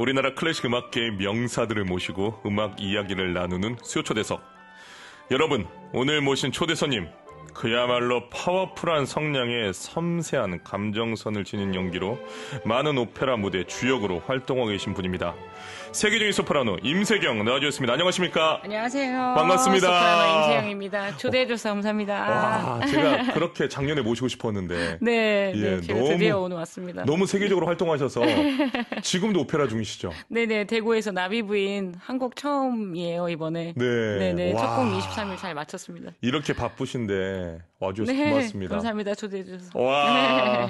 우리나라 클래식 음악계의 명사들을 모시고 음악 이야기를 나누는 수요초대석. 여러분, 오늘 모신 초대손님, 그야말로 파워풀한 성량의 섬세한 감정선을 지닌 연기로 많은 오페라 무대 주역으로 활동하고 계신 분입니다. 세계적인 소프라노 임세경 나와주셨습니다. 안녕하십니까? 안녕하세요. 반갑습니다. 소프라노 임세경입니다. 초대해줘서 감사합니다. 와, 제가 그렇게 작년에 모시고 싶었는데. 네, 네, 예, 네, 제가 너무, 드디어 오늘 왔습니다. 너무 세계적으로 활동하셔서 지금도 오페라 중이시죠? 네네, 네, 대구에서 나비부인 한국 처음이에요, 이번에. 네. 네네, 첫공 23일 잘 마쳤습니다. 이렇게 바쁘신데 와주셔서 네, 고맙습니다. 감사합니다. 초대해 주셔서. 와.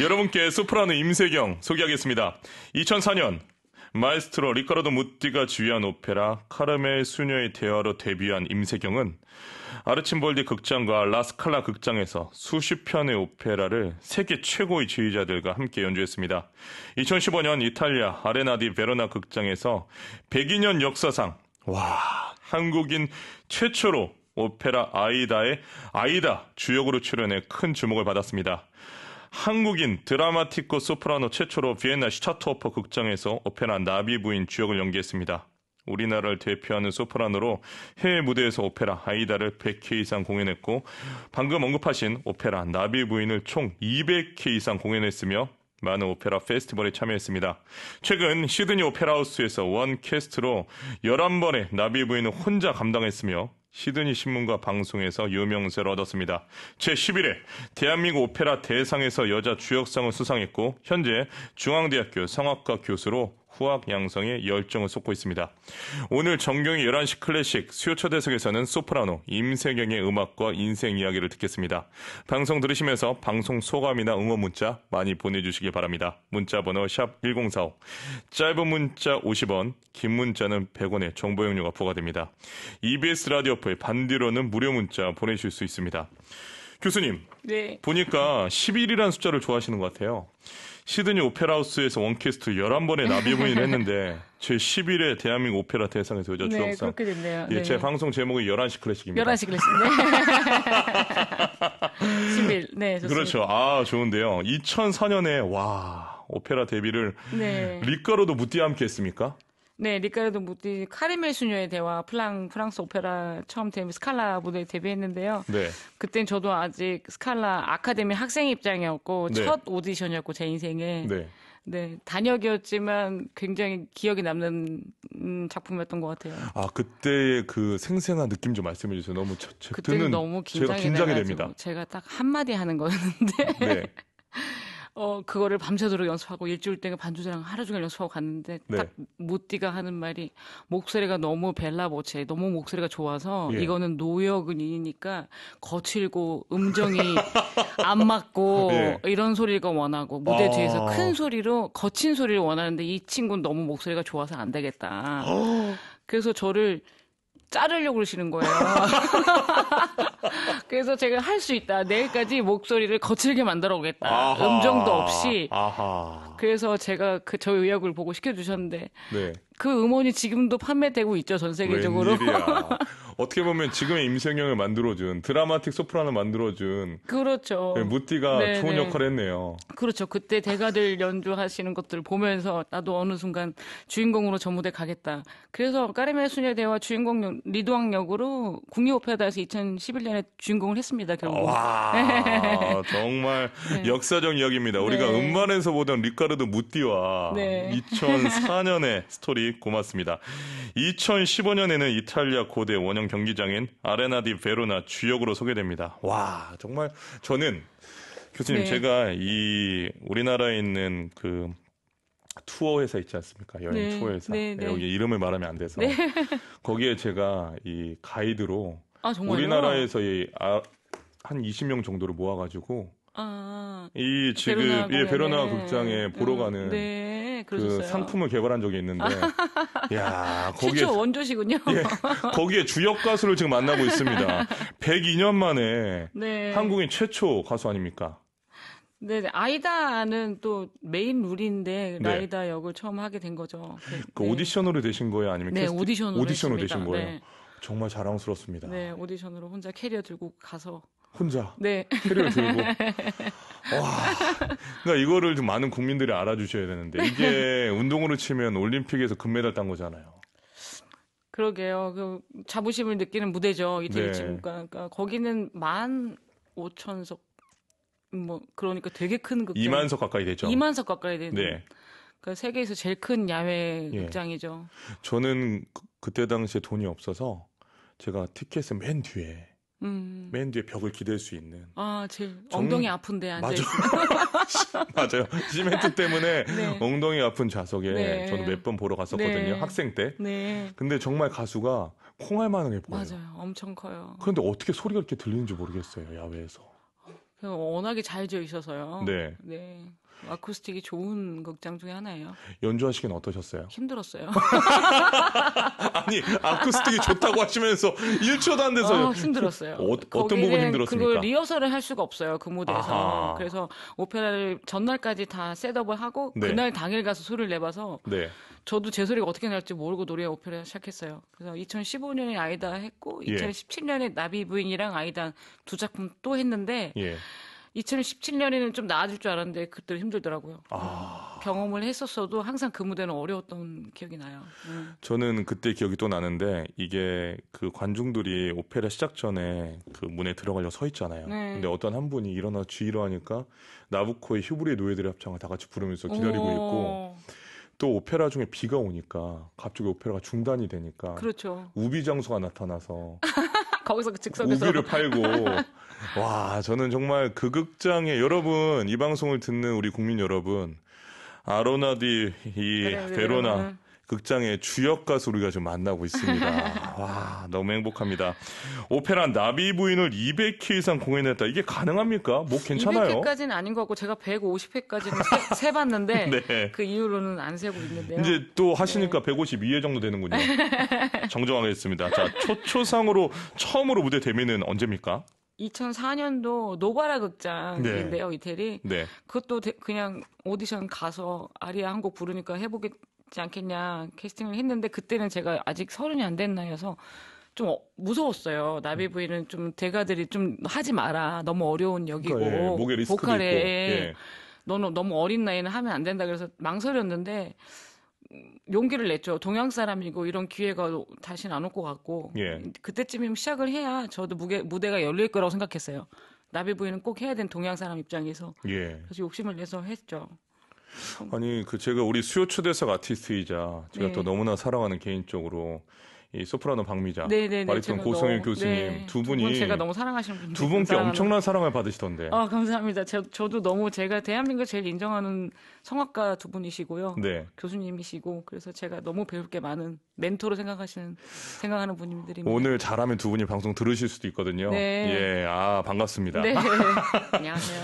네. 여러분께 소프라노 임세경 소개하겠습니다. 2004년 마에스트로 리카르도 무띠가 지휘한 오페라 카르멜 수녀의 대화로 데뷔한 임세경은 아르침볼디 극장과 라스칼라 극장에서 수십 편의 오페라를 세계 최고의 지휘자들과 함께 연주했습니다. 2015년 이탈리아 아레나디 베로나 극장에서 102년 역사상 와 한국인 최초로 오페라 아이다의 아이다 주역으로 출연해 큰 주목을 받았습니다. 한국인 드라마티코 소프라노 최초로 비엔나 슈차트오퍼 극장에서 오페라 나비 부인 주역을 연기했습니다. 우리나라를 대표하는 소프라노로 해외 무대에서 오페라 아이다를 100회 이상 공연했고 방금 언급하신 오페라 나비 부인을 총 200회 이상 공연했으며 많은 오페라 페스티벌에 참여했습니다. 최근 시드니 오페라 하우스에서 원 캐스트로 11번의 나비 부인을 혼자 감당했으며 시드니 신문과 방송에서 유명세를 얻었습니다. 제11회 대한민국 오페라 대상에서 여자 주역상을 수상했고 현재 중앙대학교 성악과 교수로 후학 양성에 열정을 쏟고 있습니다. 오늘 정경이 11시 클래식 수요초대석에서는 소프라노 임세경의 음악과 인생 이야기를 듣겠습니다. 방송 들으시면서 방송 소감이나 응원 문자 많이 보내주시기 바랍니다. 문자 번호 샵 1 0 4 5 짧은 문자 50원 긴 문자는 1 0 0원에 정보용료가 부과됩니다. EBS 라디오프의 반디로는 무료 문자 보내실 수 있습니다. 교수님. 네. 보니까 11이라는 숫자를 좋아하시는 것 같아요. 시드니 오페라하우스에서 원캐스트 11번의 나비 부인을 했는데 제1 1일 대한민국 오페라 대상에서 여자 네, 주연상. 그렇게 됐네요. 예, 네. 제 방송 제목이 11시 클래식입니다. 11시 클래식. 네. 1 0 네, 좋습니다. 그렇죠. 아, 좋은데요. 2004년에 와, 오페라 데뷔를 네. 리카로도 무띠와 함께 했습니까? 네, 리카르도 무디 카리멜 수녀의 대화 플랑 프랑스 오페라 처음 데뷔 스칼라 무대 데뷔했는데요. 네. 그땐 저도 아직 스칼라 아카데미 학생 입장이었고 네. 첫 오디션이었고 제 인생에 네. 네, 단역이었지만 굉장히 기억에 남는 음, 작품이었던 것 같아요. 아 그때의 그 생생한 느낌 좀 말씀해 주세요. 너무 저, 저, 그때는 너무 긴장이, 제가 긴장이 됩니다. 제가 딱 한마디 하는 거였는데. 네. 어 그거를 밤새도록 연습하고 일주일 동안 반주자랑 하루 종일 연습하고 갔는데 네. 딱 무띠가 하는 말이 목소리가 너무 벨라 보체 너무 목소리가 좋아서 예. 이거는 노여근이니까 거칠고 음정이 안 맞고 예. 이런 소리가 원하고 무대 아~ 뒤에서 큰 소리로 거친 소리를 원하는데 이 친구는 너무 목소리가 좋아서 안 되겠다. 아. 그래서 저를 자르려고 그러시는 거예요. 그래서 제가 할 수 있다. 내일까지 목소리를 거칠게 만들어 오겠다. 아하. 음정도 없이. 아하. 그래서 제가 그저 의학을 보고 시켜주셨는데 네. 그 음원이 지금도 판매되고 있죠 전 세계적으로. 어떻게 보면 지금의 임생영을 만들어준 드라마틱 소프라노 만들어준 그렇죠. 예, 네, 무띠가 네네. 좋은 네. 역할을 했네요. 그렇죠. 그때 대가들 연주하시는 것들을 보면서 나도 어느 순간 주인공으로 저 무대 가겠다. 그래서 까르멜 수녀대와 주인공 리도왕 역으로 국립오페라에서 2011년에 주인공을 했습니다. 결국. 와 정말 네. 역사적 이야기입니다. 우리가 네. 음반에서 보던 리카르도 무띠와 네. 2004년의 스토리 고맙습니다. 2015년에는 이탈리아 고대 원형 주간 경기장인 아레나 디 베로나 주역으로 소개됩니다. 와, 정말 저는 교수님 네. 제가 이 우리나라에 있는 그 투어 회사 있지 않습니까? 여행 네. 투어 회사. 네, 네, 네. 여기 이름을 말하면 안 돼서. 네. 거기에 제가 이 가이드로 아, 우리나라에서 이 아, 한 20명 정도를 모아가지고 아, 아, 이 지금 베로나 예, 베로나 극장에 음, 보러 가는 네, 그 상품을 개발한 적이 있는데 아. 야 거기에 원조시군요. 예, 거기에 주역 가수를 지금 만나고 있습니다. 102년 만에 네. 한국인 최초 가수 아닙니까? 네, 네, 아이다는 또 메인 룰인데 네. 라이다 역을 처음 하게 된 거죠. 네, 그 네. 오디션으로 되신 거예요, 아니면 네, 오디션으로, 오디션으로 되신 거예요. 네. 정말 자랑스럽습니다. 네, 오디션으로 혼자 캐리어 들고 가서 혼자 네. 캐리어 들고 와, 그러니까 이거를 좀 많은 국민들이 알아주셔야 되는데 이게 운동으로 치면 올림픽에서 금메달 딴 거잖아요. 그러게요. 그 자부심을 느끼는 무대죠. 이태리 네. 친구가 그러니까 거기는 만 오천석 뭐 그러니까 되게 큰 극장. 2만 석 가까이 되죠. 2만 석 가까이 되는. 네. 그러니까 세계에서 제일 큰 야외 예. 극장이죠. 예. 저는 그, 그때 당시에 돈이 없어서 제가 티켓을 맨 뒤에 음. 맨 뒤에 벽을 기댈 수 있는. 아, 제 엉덩이 아픈데 앉아 맞아. 맞아요. 시멘트 때문에 네. 엉덩이 아픈 좌석에 네. 저는 몇 번 보러 갔었거든요. 네. 학생 때. 네. 근데 정말 가수가 콩알만하게 보여요. 맞아요. 엄청 커요. 그런데 어떻게 소리가 이렇게 들리는지 모르겠어요. 야외에서. 워낙에 잘 지어 있어서요. 네. 네. 아쿠스틱이 좋은 극장 중에 하나예요. 연주하시긴 어떠셨어요? 힘들었어요. 아니 아쿠스틱이 좋다고 하시면서 1초도 안 돼서 아, 힘들었어요. 어, 떤 부분 힘들었습니까? 그걸 리허설을 할 수가 없어요 그 무대에서. 아하. 그래서 오페라를 전날까지 다 셋업을 하고 네. 그날 당일 가서 소리를 내봐서. 네. 저도 제 소리가 어떻게 날지 모르고 노래 오페라 시작했어요. 그래서 2015년에 아이다 했고 2017년에 예. 나비 부인이랑 아이다 두 작품 또 했는데 2017년에는 예. 좀 나아질 줄 알았는데 그때 힘들더라고요. 아... 경험을 했었어도 항상 그 무대는 어려웠던 기억이 나요. 음. 저는 그때 기억이 또 나는데 이게 그 관중들이 오페라 시작 전에 그 문에 들어가려 서 있잖아요. 네. 근데 어떤 한 분이 일어나 쥐로 하니까 나부코의 휴브리의 노예들의 합창을 다 같이 부르면서 기다리고 오... 있고 또 오페라 중에 비가 오니까 갑자기 오페라가 중단이 되니까 그렇죠. 우비 장소가 나타나서 거기서 그 즉석에서 우비를 팔고 와 저는 정말 그 극장에 여러분 이 방송을 듣는 우리 국민 여러분 아로나디 이 그래, 베로나 극장의 주역 가수 우리가 지금 만나고 있습니다. 와, 너무 행복합니다. 오페라 나비 부인을 200회 이상 공연했다. 이게 가능합니까? 뭐 괜찮아요? 200회까지는 아닌 것 같고 제가 150회까지는 세, 봤는데 네. 그 이후로는 안 세고 있는데요. 이제 또 하시니까 네. 152회 정도 되는군요. 정정하겠습니다. 자, 초초상으로 처음으로 무대 데뷔는 언제입니까? 2004년도 노바라 극장인데요, 네. 이태리. 네. 그것도 데, 그냥 오디션 가서 아리아 한 곡 부르니까 해보게 맞지 않겠냐 캐스팅을 했는데 그때는 제가 아직 서른이 안됐 나이여서 좀 어, 무서웠어요. 나비 부인은 좀 대가들이 좀 하지 마라. 너무 어려운 역이고 그러니까 예, 보컬에 예. 너는 너무 어린 나이는 하면 안 된다. 그래서 망설였는데 용기를 냈죠. 동양 사람이고 이런 기회가 다시는 안올 것 같고 예. 그때쯤이면 시작을 해야 저도 무게, 무대가 열릴 거라고 생각했어요. 나비 부인은 꼭 해야 된 동양 사람 입장에서 예. 그래서 욕심을 내서 했죠. 아니 그 제가 우리 수요 초대석 아티스트이자 제가 네. 또 너무나 사랑하는 개인적으로 이 소프라노 박미자, 바리톤 고성일 교수님 네, 두 분이 두 제가 너무 사랑하시는 분들 두 분께 엄청난 사랑을 받으시던데. 아 감사합니다. 저, 저도 너무 제가 대한민국 제일 인정하는 성악가 두 분이시고요. 네. 교수님이시고 그래서 제가 너무 배울 게 많은 멘토로 생각하시는 생각하는 분들입니다. 오늘 잘하면 두 분이 방송 들으실 수도 있거든요. 네. 예, 아 반갑습니다. 네. 안녕하세요.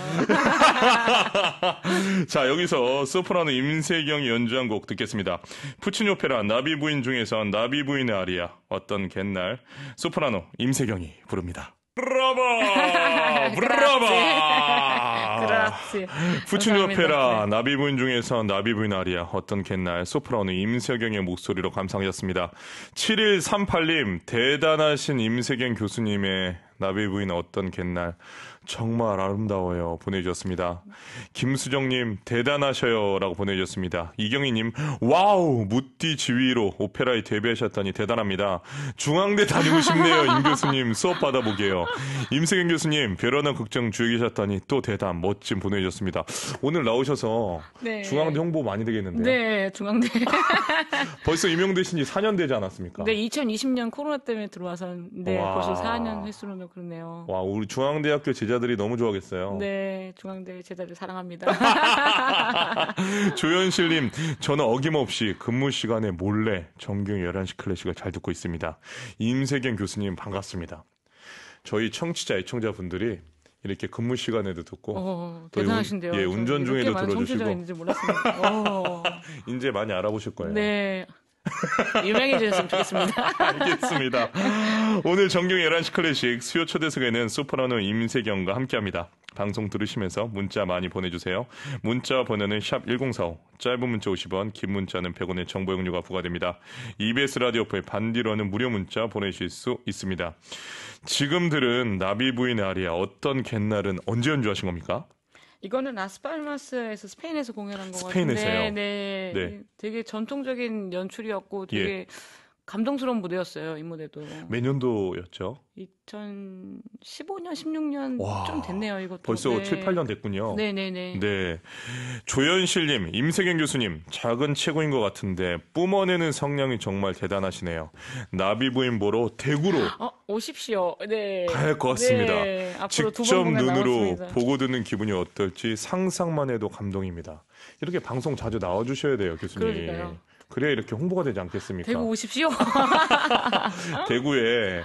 자 여기서 소프라노 임세경이 연주한 곡 듣겠습니다. 푸치니 오페라 나비 부인 중에서 나비 부인의 아리아. 노래야 어떤 갯날 소프라노 임세경이 부릅니다. 브라보브라보 그렇지. 부춘오페라 네. 나비부인 중에서 나비부인 아리아 어떤 갯날 소프라노 임세경의 목소리로 감상하셨습니다. 7138님 대단하신 임세경 교수님의 나비부인 어떤 갯날 정말 아름다워요. 보내주셨습니다. 김수정님, 대단하셔요. 라고 보내주셨습니다. 이경희님, 와우! 무띠 지휘로 오페라에 데뷔하셨다니 대단합니다. 중앙대 다니고 싶네요. 임 교수님, 수업 받아보게요. 임승현 교수님, 별언난 걱정 주에 계셨다니 또 대단, 멋진 보내주셨습니다. 오늘 나오셔서 네. 중앙대 홍보 많이 되겠는데요. 네, 중앙대. 벌써 임용되신 지 4년 되지 않았습니까? 네, 2020년 코로나 때문에 들어와서 네, 벌써 4년 횟수로면 그렇네요. 와, 우리 중앙대학교 제자 제자들이 너무 좋아하겠어요. 네, 중앙대 제자들 사랑합니다. 조현실님, 저는 어김없이 근무 시간에 몰래 정경 11시 클래식을 잘 듣고 있습니다. 임세경 교수님 반갑습니다. 저희 청취자 애청자분들이 이렇게 근무 시간에도 듣고 어, 또 대단하신데요. 예, 운전 중에도 들어주시고. 청 있는지 몰랐습니다. 어. 이제 많이 알아보실 거예요. 네. 유명해지셨으면 좋겠습니다. 알겠습니다. 오늘 정경 11시 클래식 수요 초대석에는 소프라노 임세경과 함께합니다. 방송 들으시면서 문자 많이 보내주세요. 문자 번호는 샵1045, 짧은 문자 50원, 긴 문자는 100원의 정보용료가 부과됩니다. EBS 라디오 프의 반디로는 무료 문자 보내실 수 있습니다. 지금 들은 나비 부인 아리아 어떤 갯날은 언제 연주하신 겁니까? 이거는 라스팔마스에서 스페인에서 공연한 거같은데 네, 네, 네. 되게 전통적인 연출이었고 되게 예. 감동스러운 무대였어요. 이 무대도. 매년도였죠? 2015년, 16년 와, 좀 됐네요. 이것도. 벌써 네. 7, 8년 됐군요. 네네네. 네. 조현실님, 임세경 교수님, 작은 최고인 것 같은데 뿜어내는 성량이 정말 대단하시네요. 나비부인 보러 대구로 어, 오십시오. 네. 가야 할것 같습니다. 네. 직접 눈으로 남았습니다. 보고 듣는 기분이 어떨지 상상만 해도 감동입니다. 이렇게 방송 자주 나와주셔야 돼요, 교수님. 그러니까요. 그래야 이렇게 홍보가 되지 않겠습니까? 대구 오십시오. 대구에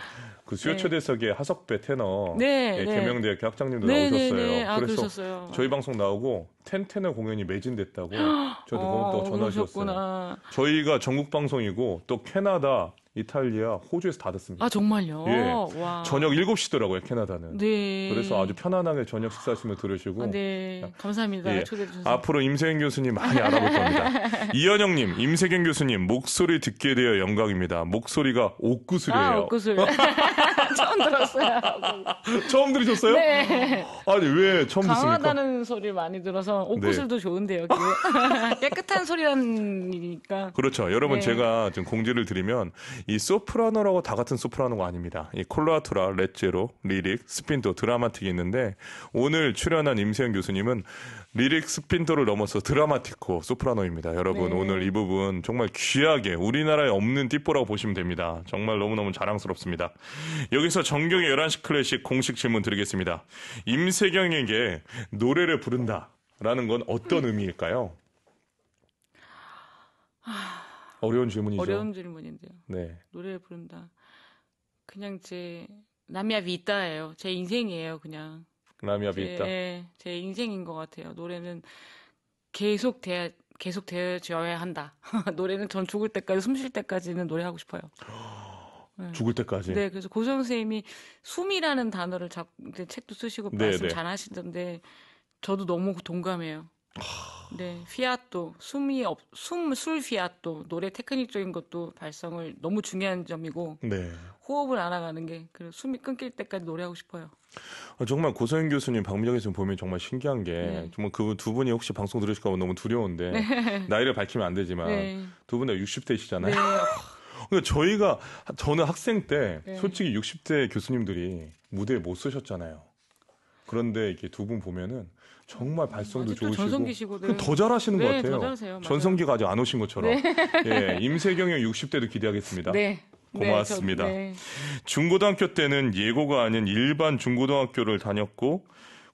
그 수요 초대석에 네. 하석배 테너 네, 예, 네. 개명대학교 학장님도 네, 네 나오셨어요. 네, 네. 아, 그래서 그러셨어요. 저희 방송 나오고 텐텐의 공연이 매진됐다고 저한테 어, 전화 주셨구나 저희가 전국 방송이고 또 캐나다, 이탈리아, 호주에서 다 듣습니다. 아, 정말요? 예. 와. 저녁 7시더라고요, 캐나다는. 네. 그래서 아주 편안하게 저녁 식사하시면 들으시고. 아, 네. 감사합니다. 예. 초대해 주셔서. 앞으로 임세경 교수님 많이 알아볼 겁니다. 이현영님, 임세경 교수님, 목소리 듣게 되어 영광입니다. 목소리가 옥구슬이에요. 아, 옥구슬. 처음 들었어요. 처음 들으셨어요? 네. 아니 왜 처음 강하다는 강하다는 소리 많이 들어서 옷구슬도 네. 좋은데요. 깨끗한 소리라니까. 그렇죠. 여러분 네. 제가 지금 공지를 드리면 이 소프라노라고 다 같은 소프라노가 아닙니다. 이 콜라투라, 레제로, 리릭, 스핀도, 드라마틱이 있는데 오늘 출연한 임세영 교수님은 리릭 스핀도를 넘어서 드라마티코 소프라노입니다. 여러분 네. 오늘 이 부분 정말 귀하게 우리나라에 없는 띠뽀라고 보시면 됩니다. 정말 너무너무 자랑스럽습니다. 여기서 정경의 11시 클래식 공식 질문 드리겠습니다. 임세경에게 노래를 부른다라는 건 어떤 음. 의미일까요? 아, 어려운 질문이죠. 어려운 질문인데요. 네. 노래를 부른다. 그냥 제 남이야 비있다예요. 제 인생이에요, 그냥. 남이야 비있다. 제, 예, 제 인생인 것 같아요. 노래는 계속 돼야 계속 되어야 한다. 노래는 전 죽을 때까지 숨 쉴 때까지는 노래하고 싶어요. 네. 죽을 때까지. 네, 그래서 고수영 선생님이 숨이라는 단어를 자, 이제 책도 쓰시고 네, 말씀 네. 잘 하시던데 저도 너무 동감해요. 네, 피아또 숨이 없, 숨, 술 피아또 노래 테크닉적인 것도 발성을 너무 중요한 점이고 네. 호흡을 알아가는 게 그리고 숨이 끊길 때까지 노래하고 싶어요. 아, 정말 고서영 교수님, 박미정 교수님 보면 정말 신기한 게 네. 정말 그 두 분이 혹시 방송 들으실까 봐 너무 두려운데 네. 나이를 밝히면 안 되지만 두분다 60대시잖아요. 그러니까 저희가 저는 학생 때 네. 솔직히 60대 교수님들이 무대에 못 쓰셨잖아요. 그런데 이렇게 두 분 보면은 정말 발성도 좋으시고 전성기시고, 네. 더 잘하시는 네, 것 같아요. 전성기가 아직 안 오신 것처럼. 네. 예, 임세경의 60대도 기대하겠습니다. 네. 네 고맙습니다. 네, 저, 중고등학교 때는 예고가 아닌 일반 중고등학교를 다녔고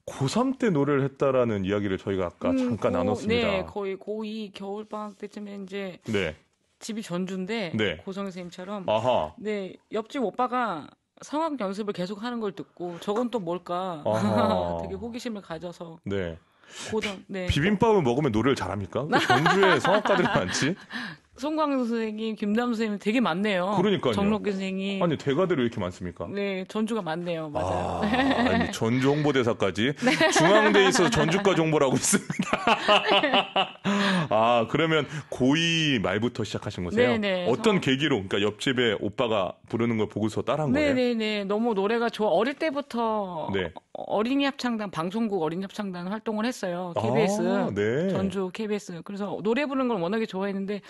고3 때 노래를 했다라는 이야기를 저희가 아까 음, 잠깐 고, 네, 나눴습니다. 네, 거의 고2 겨울방학 때쯤에 이제 네. 집이 전주인데 네. 고성 선생님처럼 아하. 네 옆집 오빠가 성악 연습을 계속 하는 걸 듣고 저건 또 뭘까 되게 호기심을 가져서 네. 고등, 네. 비빔밥을 먹으면 노래를 잘합니까? 그 전주에 성악가들이 많지? 송광수 선생님, 김담 선생님 되게 많네요. 그러니까요. 정록기 선생님. 아니 대가들이 왜 이렇게 많습니까? 네, 전주가 많네요. 맞아요. 아, 아니, 전주 홍보대사까지 네. 중앙대에 있어 전주과 정보라고 있습니다. 아 그러면 고이 말부터 시작하신 거세요? 네네. 네. 어떤 저... 계기로 그러니까 옆집에 오빠가 부르는 걸 보고서 따라한 네, 거예요? 네네네. 네. 너무 노래가 좋아. 어릴 때부터 네. 어린이 합창단 방송국 어린이 합창단 활동을 했어요. KBS 아, 네. 전주 KBS. 그래서 노래 부르는 걸 워낙에 좋아했는데.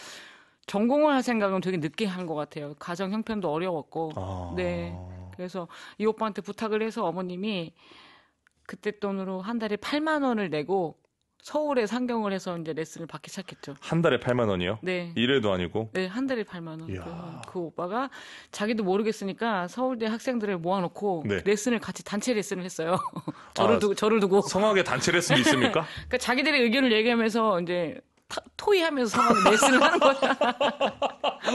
전공을 할 생각은 되게 늦게 한 것 같아요. 가정 형편도 어려웠고. 아... 네. 그래서 이 오빠한테 부탁을 해서 어머님이 그때 돈으로 한 달에 8만 원을 내고 서울에 상경을 해서 이제 레슨을 받기 시작했죠. 한 달에 8만 원이요? 네. 일회도 아니고? 네, 한 달에 8만 원. 그 오빠가 자기도 모르겠으니까 서울대 학생들을 모아놓고 네. 레슨을 같이 단체 레슨을 했어요. 아, 저를 아, 두고 저를 두고 성악에 단체 레슨이 있습니까? 그러니까 자기들의 의견을 얘기하면서 이제 토의하면서 상황을 레슨을 하는 거야.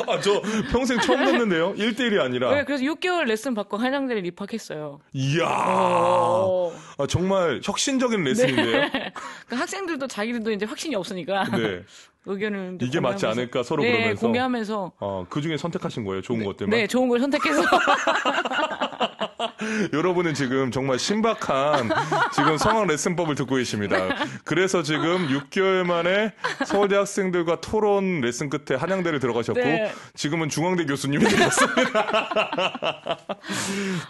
아, 저 평생 처음 듣는데요? 1대1이 아니라. 네, 그래서 6개월 레슨 받고 한양대를 입학했어요. 이야. 어. 아, 정말 혁신적인 레슨인데요? 네. 그러니까 학생들도 자기들도 이제 확신이 없으니까. 네. 의견을 이게 공유하면서. 맞지 않을까 서로 네, 그러면서 공개하면서 어, 아, 그 중에 선택하신 거예요 좋은 네, 것들만 네 좋은 걸 선택해서 여러분은 지금 정말 신박한 지금 성악 레슨법을 듣고 계십니다. 그래서 지금 6개월 만에 서울대 학생들과 토론 레슨 끝에 한양대를 들어가셨고 네. 지금은 중앙대 교수님이 되셨습니다.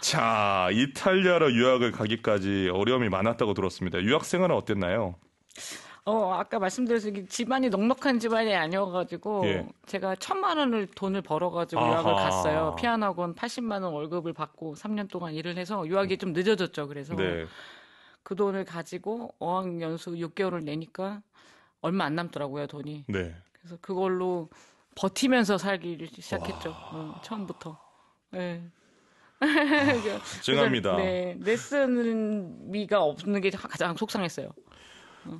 자, 이탈리아로 유학을 가기까지 어려움이 많았다고 들었습니다. 유학 생활은 어땠나요? 어, 아까 말씀드렸듯이 집안이 넉넉한 집안이 아니어가지고 예. 제가 천만 원을 돈을 벌어가지고 아하. 유학을 갔어요. 피아노 학원 80만 원 월급을 받고 3년 동안 일을 해서 유학이 좀 늦어졌죠. 그래서 네. 그 돈을 가지고 어학 연수 6개월을 내니까 얼마 안 남더라고요 돈이. 네. 그래서 그걸로 버티면서 살기 시작했죠. 어, 처음부터. 예. 아, 네. 찡합니다. 네, 레슨미가 없는 게 가장 속상했어요.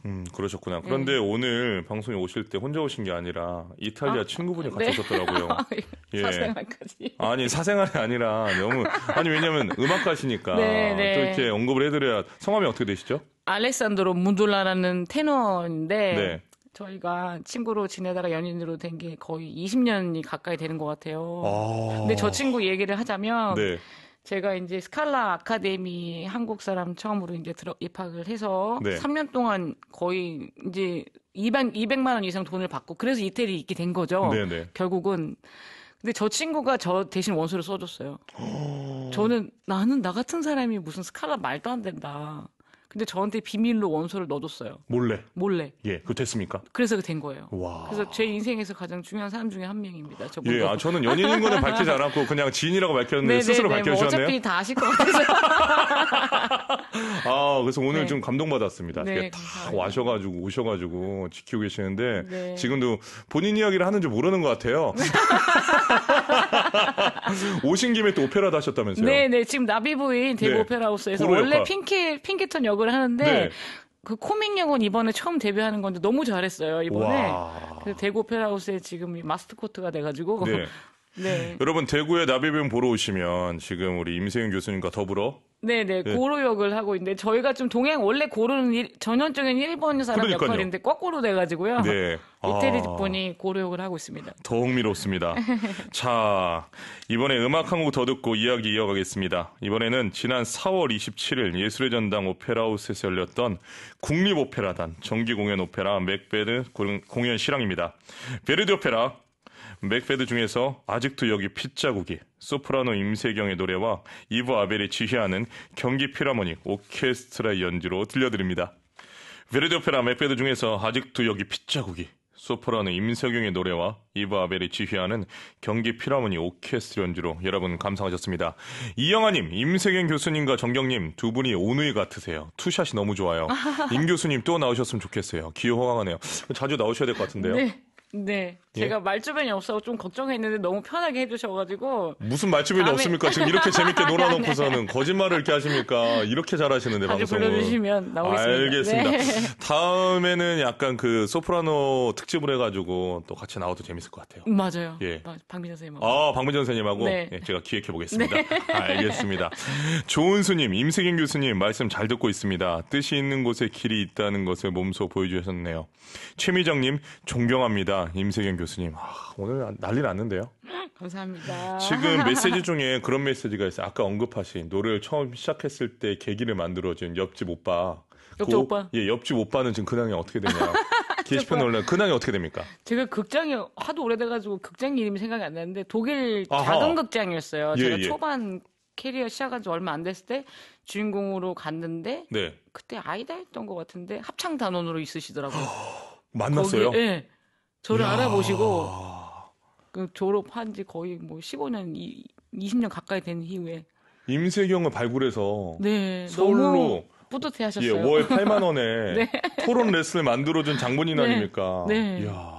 음, 그러셨구나. 네. 그런데 네. 오늘 방송에 오실 때 혼자 오신 게 아니라 이탈리아 아, 친구분이 같이 네. 오셨더라고요. 아, 예. 예. 사생활까지. 아니, 사생활이 아니라 너무 아니 왜냐면 음악가시니까 네, 네, 또 이렇게 언급을 해 드려야 성함이 어떻게 되시죠? 알렉산드로 문둘라라는 테너인데 네. 저희가 친구로 지내다가 연인으로 된 게 거의 20년이 가까이 되는 것 같아요. 아~ 근데 저 친구 얘기를 하자면 제가 이제 스칼라 아카데미 한국 사람 처음으로 이제 들어 입학을 해서 네. 3년 동안 거의 이제 200, 200만 원 이상 돈을 받고 그래서 이태리 있게 된 거죠. 네네. 네. 결국은 근데 저 친구가 저 대신 원서를 써줬어요. 오... 어. 저는 나는 나 같은 사람이 무슨 스칼라 말도 안 된다. 근데 저한테 비밀로 원소를 넣어줬어요. 몰래. 몰래. 예, 그 됐습니까? 그래서 그된 거예요. 와. 그래서 제 인생에서 가장 중요한 사람 중에 한 명입니다. 저 예, 아, 저는 연인인 거는 밝히지 않았고 그냥 지인이라고 밝혔는데 네네 네, 스스로 네, 뭐 밝혀주셨네요. 뭐 어차피 다 아실 것 같아서. 아, 그래서 오늘 네. 좀 감동받았습니다. 네, 다 와셔가지고 오셔가지고 지키고 계시는데 네. 지금도 본인 이야기를 하는 줄 모르는 것 같아요. 오신 김에 또 오페라도 하셨다면서요? 네, 네. 지금 나비부인 대구 네. 오페라하우스에서 원래 핑키 핑키턴 역 역을 하는데 네. 그 코믹 역은 이번에 처음 데뷔하는 건데 너무 잘했어요 이번에 그 대구 오페라하우스에 지금 마스코트가 트 돼가지고 네. 네. 여러분 대구에 나비뱀 보러 오시면 지금 우리 임세윤 교수님과 더불어 네네 예. 고로 역을 하고 있는데 저희가 좀 동행 원래 고로는 일, 전형적인 일본 사람 그러니까요. 역할인데 거꾸로 돼가지고요. 네. 이태리 아. 분이 아... 고로 역을 하고 있습니다. 더 흥미롭습니다. 자 이번에 음악 한 곡 더 듣고 이야기 이어가겠습니다. 이번에는 지난 4월 27일 예술의 전당 오페라하우스에서 열렸던 국립오페라단 정기 공연 오페라 맥베르 공연 실황입니다. 베르디 오페라 맥패드 중에서 아직도 여기 핏자국이 소프라노 임세경의 노래와 이브 아벨이 지휘하는 경기 피라모닉 오케스트라 연주로 들려드립니다. 베르디 오페라 맥패드 중에서 아직도 여기 핏자국이 소프라노 임세경의 노래와 이브 아벨이 지휘하는 경기 피라모닉 오케스트라 연주로 여러분 감상하셨습니다. 이영아님, 임세경 교수님과 정경님 두 분이 오누이 같으세요. 투샷이 너무 좋아요. 임 교수님 또 나오셨으면 좋겠어요. 기호 허강하네요. 자주 나오셔야 될 것 같은데요. 네. 네. 예? 제가 말주변이 없어서 좀 걱정했는데 너무 편하게 해주셔가지고. 무슨 말주변이 다음에... 없습니까? 지금 이렇게 재밌게 놀아놓고서는 네. 거짓말을 이렇게 하십니까? 이렇게 잘하시는데 방송을. 불러주시면 나오겠습니다. 알겠습니다. 네. 다음에는 약간 그 소프라노 특집을 해가지고 또 같이 나와도 재밌을 것 같아요. 맞아요. 예. 어, 박민전 선생님하고. 아, 박민전 선생님하고 네. 예, 제가 기획해 보겠습니다. 네. 알겠습니다. 조은수님, 임세경 교수님 말씀 잘 듣고 있습니다. 뜻이 있는 곳에 길이 있다는 것을 몸소 보여주셨네요. 최미정님 존경합니다. 임세경 교수님. 아, 오늘 난리 났는데요. 감사합니다. 지금 메시지 중에 그런 메시지가 있어요. 아까 언급하신 노래를 처음 시작했을 때 계기를 만들어준 옆집 오빠. 옆집 고, 그 오빠? 예, 옆집 오빠는 지금 근황이 어떻게 되냐. 게시판에 올라 근황이 어떻게 됩니까? 제가 극장이 하도 오래돼가지고 극장 이름이 생각이 안 나는데 독일 작은 극장이었어요. 예, 제가 예. 초반 캐리어 시작한 지 얼마 안 됐을 때 주인공으로 갔는데 네. 그때 아이다였던 것 같은데 합창 단원으로 있으시더라고요. 만났어요? 거기, 예. 저를 이야. 알아보시고 그 졸업한 지 거의 뭐 15년, 20년 가까이 된 이후에 임세경을 발굴해서 네, 서울로 뿌듯해 하셨어요. 예, 월 8만 원에 네. 토론 레슨을 만들어준 장본인 네. 아닙니까? 네. 이야.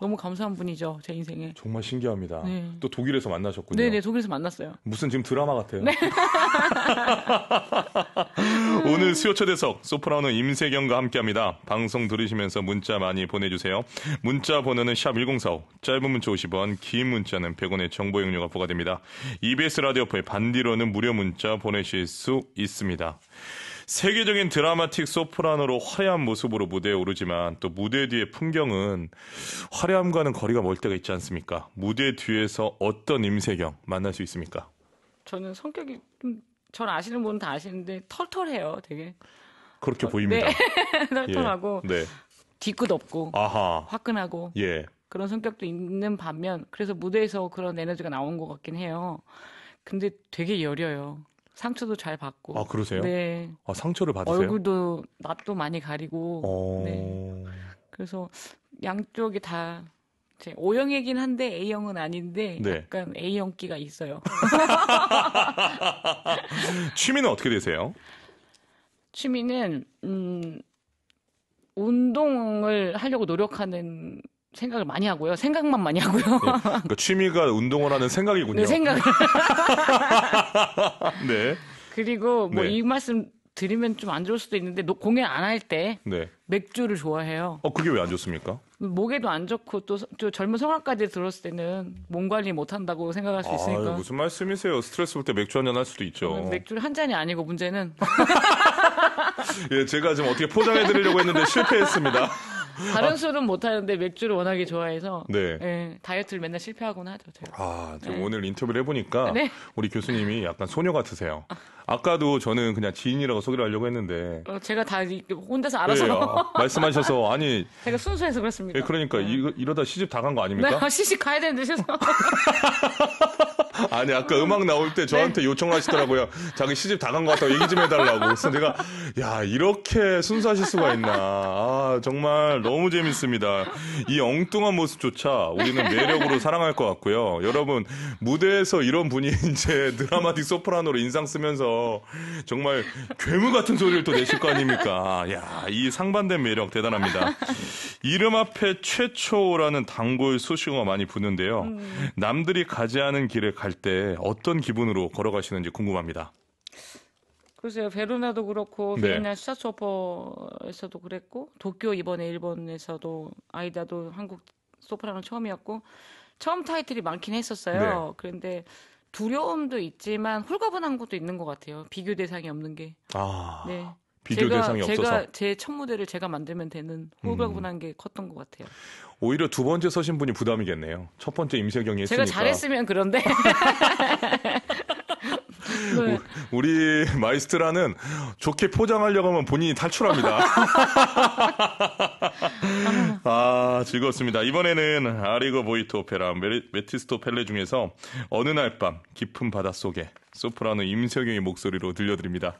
너무 감사한 분이죠 제 인생에. 정말 신기합니다. 네. 또 독일에서 만나셨군요. 네네 네, 독일에서 만났어요. 무슨 지금 드라마 같아요. 네. 오늘 수요 초대석 소프라노 임세경과 함께합니다. 방송 들으시면서 문자 많이 보내주세요. 문자 번호는 샵 1045, 짧은 문자 50원, 긴 문자는 100원의 정보 용료가 부과됩니다. EBS 라디오 포의 반디로는 무료 문자 보내실 수 있습니다. 세계적인 드라마틱 소프라노로 화려한 모습으로 무대에 오르지만 또 무대 뒤의 풍경은 화려함과는 거리가 멀 때가 있지 않습니까? 무대 뒤에서 어떤 임세경 만날 수 있습니까? 저는 성격이 좀, 전 아시는 분은 다 아시는데 털털해요, 되게. 그렇게 어, 보입니다. 네. 털털하고 예. 네. 뒤끝 없고 아하. 화끈하고 예. 그런 성격도 있는 반면 그래서 무대에서 그런 에너지가 나온 것 같긴 해요. 근데 되게 여려요. 상처도 잘 받고. 아 그러세요? 네. 아 상처를 받으세요? 얼굴도 낯도 많이 가리고. 어... 네. 그래서 양쪽이 다제 O형이긴 한데 A형은 아닌데 네. 약간 A형기가 있어요. 취미는 어떻게 되세요? 취미는 음 운동을 하려고 노력하는 생각을 많이 하고요. 생각만 많이 하고요. 네. 그러니까 취미가 운동을 하는 생각이군요. 네, 생각. 네. 그리고 뭐이 네. 말씀 드리면 좀 안 좋을 수도 있는데 노, 공연 안 할때 네. 맥주를 좋아해요. 어 그게 왜 안 좋습니까? 목에도 안 좋고 또, 또 젊은 성악까지 들었을 때는 몸 관리 못 한다고 생각할 수 있으니까. 무슨 말씀이세요? 스트레스 볼 때 맥주 한 잔 할 수도 있죠. 어, 맥주 한 잔이 아니고 문제는. 예, 제가 지금 어떻게 포장해 드리려고 했는데 실패했습니다. 다른 술은 못하는데 맥주를 워낙에 좋아해서 네. 네, 다이어트를 맨날 실패하곤 하죠. 제가. 아, 지금 네. 오늘 인터뷰를 해보니까 네. 우리 교수님이 약간 소녀 같으세요. 아까도 저는 그냥 지인이라고 소개를 하려고 했는데 어, 제가 다 혼자서 알아서 네, 아, 말씀하셔서 아니 제가 순수해서 그렇습니다. 예, 그러니까 네. 이, 러다 시집 다 간 거 아닙니까? 아, 시집 가야 되는데 죄송 아니 아까 음악 나올 때 저한테 네. 요청 하시더라고요. 자기 시집 다 간 것 같다고 얘기 좀 해달라고. 그래서 내가 야 이렇게 순수하실 수가 있나. 아, 정말 너무 재밌습니다. 이 엉뚱한 모습조차 우리는 매력으로 사랑할 것 같고요. 여러분 무대에서 이런 분이 이제 드라마틱 소프라노로 인상 쓰면서 정말 괴물 같은 소리를 또 내실 거 아닙니까. 아, 야이 상반된 매력 대단합니다. 이름 앞에 최초라는 단골 수식어 많이 붙는데요. 음. 남들이 가지 않은 길에 갈때 어떤 기분으로 걸어가시는지 궁금합니다. 글쎄요 베르나도 그렇고 네. 베이나 슈타초퍼에서도 그랬고 도쿄 이번에 일본에서도 아이다도 한국 소프라노 처음이었고 처음 타이틀이 많긴 했었어요. 네. 그런데 두려움도 있지만 홀가분한 것도 있는 것 같아요. 비교 대상이 없는 게. 아. 네. 비교 제가, 대상이 없어서 제가 제 첫 무대를 제가 만들면 되는 호불호분한 음. 게 컸던 것 같아요. 오히려 두 번째 서신 분이 부담이겠네요. 첫 번째 임세경이 했으니까 제가 잘했으면 그런데 우리 마이스트라는 좋게 포장하려고 하면 본인이 탈출합니다. 아, 즐거웠습니다. 이번에는 아리고 보이토 오페라 메티스토 펠레 중에서 어느 날 밤 깊은 바닷속에 소프라노 임세경의 목소리로 들려드립니다.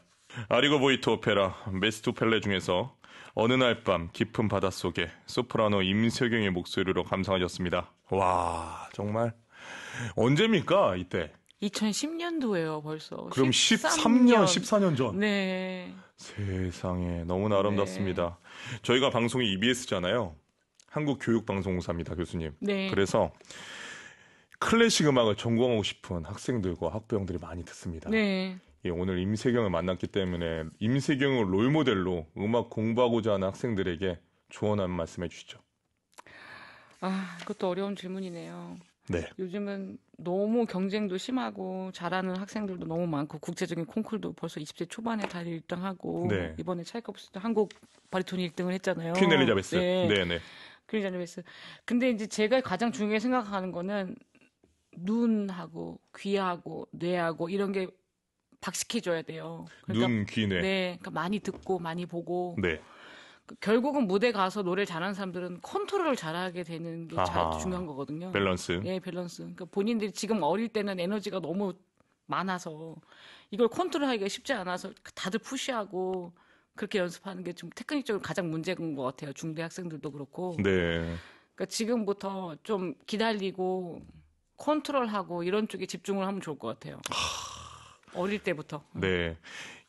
아리고 보이트 오페라 메스투 펠레 중에서 어느 날 밤 깊은 바닷속에 소프라노 임세경의 목소리로 감상하셨습니다. 와 정말 언제입니까 이때? 2 0 1 0년도에요 벌써. 그럼 13년, 13년 14년 전. 네. 세상에 너무나 아름답습니다. 네. 저희가 방송이 EBS잖아요. 한국교육방송사입니다 교수님. 네. 그래서 클래식 음악을 전공하고 싶은 학생들과 학부형들이 많이 듣습니다. 네. 예, 오늘 임세경을 만났기 때문에 임세경을 롤모델로 음악 공부하고자 하는 학생들에게 조언 한 말씀해 주시죠. 아, 그것도 어려운 질문이네요. 네. 요즘은 너무 경쟁도 심하고 잘하는 학생들도 너무 많고 국제적인 콩쿨도 벌써 2 0세 초반에 다 1등하고 네. 이번에 차이콥스도 한국 바리톤 1등을 했잖아요. 퀸 엘리자베스. 네, 네. 네. 퀸 엘리자베스. 근데 이제 제가 가장 중요하게 생각하는 거는 눈하고 귀하고 뇌하고 이런 게 박식해줘야 돼요. 그러니까, 눈, 귀, 뇌. 네. 그러니까 많이 듣고 많이 보고. 네. 그 결국은 무대 가서 노래 잘하는 사람들은 컨트롤을 잘하게 되는 게 아하, 중요한 거거든요. 밸런스. 예, 밸런스. 그러니까 본인들이 지금 어릴 때는 에너지가 너무 많아서 이걸 컨트롤하기가 쉽지 않아서 다들 푸시하고 그렇게 연습하는 게 좀 테크닉적으로 가장 문제인 것 같아요. 중대 학생들도 그렇고. 네. 그러니까 지금부터 좀 기다리고 컨트롤하고 이런 쪽에 집중을 하면 좋을 것 같아요. 하... 어릴 때부터. 네.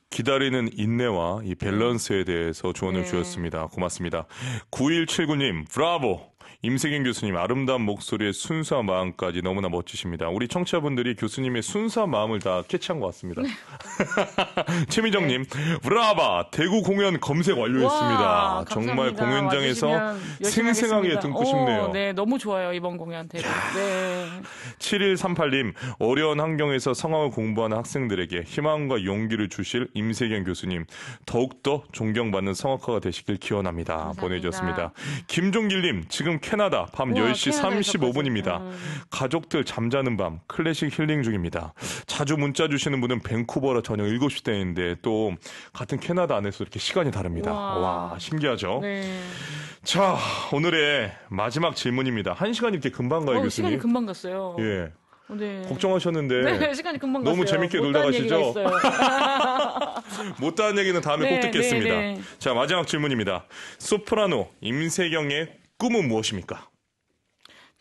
기다리는 인내와 이 밸런스에 대해서 조언을 네. 주셨습니다. 고맙습니다. 9179님, 브라보! 임세경 교수님 아름다운 목소리에 순수한 마음까지 너무나 멋지십니다. 우리 청취자분들이 교수님의 순수한 마음을 다 캐치한 것 같습니다. 최미정님, 네. 브라바 대구 공연 검색 완료했습니다. 와, 정말 공연장에서 생생하게 듣고 싶네요. 네, 너무 좋아요 이번 공연 대구. 네. 7138님, 어려운 환경에서 성악을 공부하는 학생들에게 희망과 용기를 주실 임세경 교수님 더욱더 존경받는 성악가가 되시길 기원합니다. 감사합니다. 보내주셨습니다. 김종길님, 지금 캐 캐나다 밤 우와, 10시 35분입니다. 음. 가족들 잠자는 밤 클래식 힐링 중입니다. 자주 문자 주시는 분은 밴쿠버라 저녁 7시 때인데또 같은 캐나다 안에서 이렇게 시간이 다릅니다. 우와. 와, 신기하죠? 네. 자, 오늘의 마지막 질문입니다. 한 시간 이렇게 금방 가요, 어, 교수님. 시간이 금방 갔어요. 예. 네. 걱정하셨는데 네, 네 시간이 금방 너무 갔어요. 재밌게 놀다 가시죠. 못다한 얘기는 다음에 네, 꼭 듣겠습니다. 네, 네. 자 마지막 질문입니다. 소프라노 임세경의 꿈은 무엇입니까?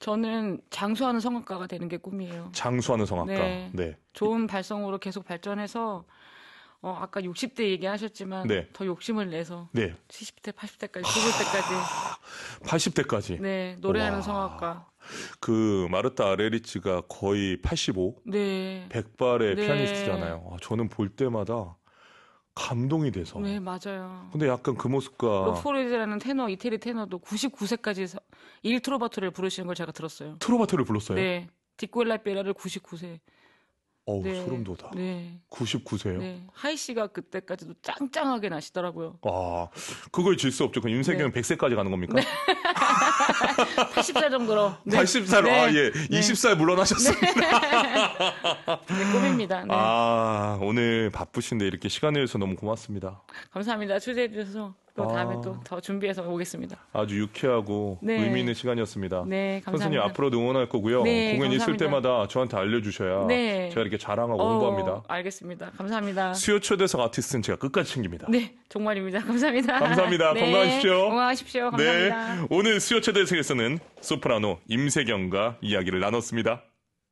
저는 장수하는 성악가가 되는 게 꿈이에요. 장수하는 성악가. 네. 네. 좋은 발성으로 계속 발전해서 어, 아까 60대 얘기하셨지만 네. 더 욕심을 내서 네. 70대, 80대까지, 90대까지. 80대까지. 네, 노래하는 와. 성악가. 그 마르타 아레리치가 거의 85, 네. 100발의 네. 피아니스트잖아요. 아, 저는 볼 때마다 감동이 돼서. 네, 맞아요. 근데 약간 그 모습과 로포르즈라는 테너, 이태리 테너도 99세까지 1트로바토를 부르시는 걸 제가 들었어요. 트로바토를 불렀어요? 네. 디꼴라 베라를 99세. 어우 네. 소름 돋아. 네. 99세요? 네. 하이 씨가 그때까지도 짱짱하게 나시더라고요. 아 그걸 질 수 없죠. 그럼 윤세경 네. 100세까지 가는 겁니까? 80살 정도로. 80살 아 예. 20살 물러나셨습니다. 네, 꿈입니다. 아 오늘 바쁘신데 이렇게 시간 내서 너무 고맙습니다. 감사합니다. 초대해 주셔서. 또 아. 다음에 아. 또더 준비해서 오겠습니다. 아주 유쾌하고 네. 의미 있는 시간이었습니다. 네, 감사합니다. 선생님 앞으로도 응원할 거고요. 네, 공연 감사합니다. 있을 때마다 저한테 알려주셔야 네. 제가 이렇게 자랑하고 어, 홍보합니다. 알겠습니다. 감사합니다. 수요 초대석 아티스트는 제가 끝까지 챙깁니다. 네, 정말입니다. 감사합니다. 감사합니다. 네, 건강하십시오. 건강하십시오. 감사합니다. 네, 오늘 수요 초대석에서는 소프라노 임세경과 이야기를 나눴습니다.